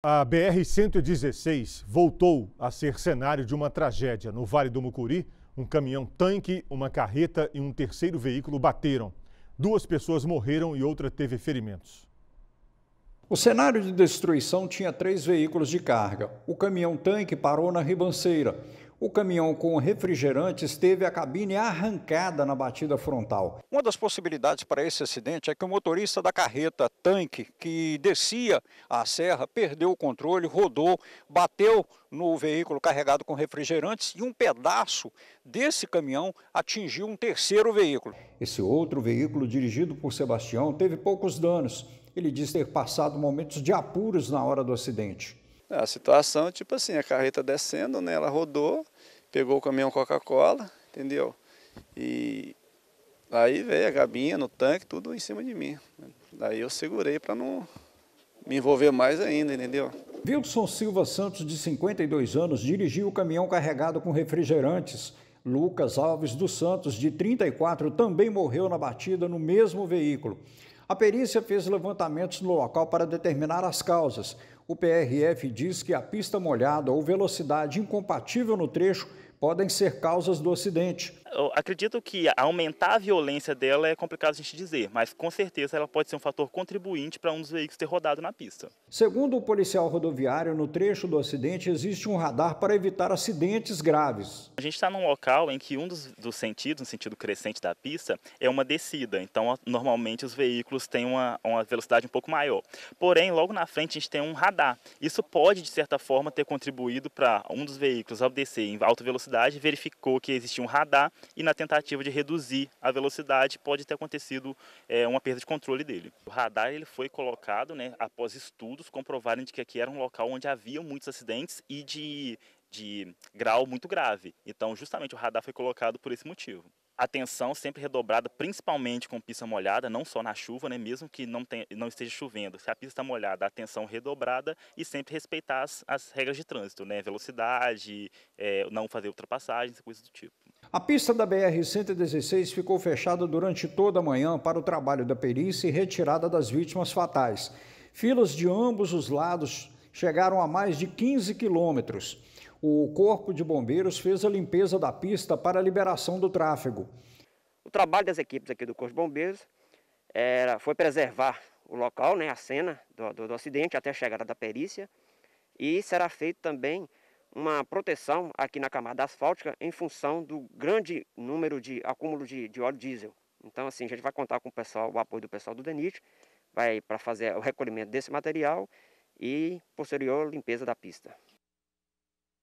A BR-116 voltou a ser cenário de uma tragédia. No Vale do Mucuri, um caminhão-tanque, uma carreta e um terceiro veículo bateram. Duas pessoas morreram e outra teve ferimentos. O cenário de destruição tinha três veículos de carga. O caminhão-tanque parou na ribanceira. O caminhão com refrigerantes teve a cabine arrancada na batida frontal. Uma das possibilidades para esse acidente é que o motorista da carreta tanque que descia a serra perdeu o controle, rodou, bateu no veículo carregado com refrigerantes e um pedaço desse caminhão atingiu um terceiro veículo. Esse outro veículo, dirigido por Sebastião, teve poucos danos. Ele diz ter passado momentos de apuros na hora do acidente. É, a situação, tipo assim, a carreta descendo, né? Ela rodou, pegou o caminhão Coca-Cola, entendeu? E aí veio a gabinha no tanque, tudo em cima de mim. Daí eu segurei para não me envolver mais ainda, entendeu? Wilson Silva Santos, de 52 anos, dirigiu o caminhão carregado com refrigerantes. Lucas Alves dos Santos, de 34, também morreu na batida no mesmo veículo. A perícia fez levantamentos no local para determinar as causas. O PRF diz que a pista molhada ou velocidade incompatível no trecho podem ser causas do acidente. Eu acredito que aumentar a violência dela é complicado a gente dizer, mas com certeza ela pode ser um fator contribuinte para um dos veículos ter rodado na pista. Segundo o policial rodoviário, no trecho do acidente existe um radar para evitar acidentes graves. A gente está num local em que um dos, dos sentidos, um sentido crescente da pista, é uma descida, então normalmente os veículos têm uma, uma velocidade um pouco maior. Porém, logo na frente a gente tem um radar. Isso pode, de certa forma, ter contribuído para um dos veículos ao descer em alta velocidade velocidade, verificou que existia um radar e na tentativa de reduzir a velocidade pode ter acontecido é, uma perda de controle dele. O radar ele foi colocado né, após estudos comprovarem de que aqui era um local onde havia muitos acidentes e de, de grau muito grave. Então justamente o radar foi colocado por esse motivo atenção sempre redobrada, principalmente com pista molhada, não só na chuva, né? mesmo que não, tenha, não esteja chovendo. Se a pista está molhada, atenção redobrada e sempre respeitar as, as regras de trânsito, né? velocidade, é, não fazer ultrapassagens, coisas do tipo. A pista da BR-116 ficou fechada durante toda a manhã para o trabalho da perícia e retirada das vítimas fatais. Filas de ambos os lados chegaram a mais de 15 quilômetros o Corpo de Bombeiros fez a limpeza da pista para a liberação do tráfego. O trabalho das equipes aqui do Corpo de Bombeiros era, foi preservar o local, né, a cena do, do, do acidente até a chegada da perícia e será feito também uma proteção aqui na camada asfáltica em função do grande número de acúmulo de, de óleo diesel. Então, assim, a gente vai contar com o pessoal, o apoio do pessoal do DENIT, vai para fazer o recolhimento desse material e posterior limpeza da pista.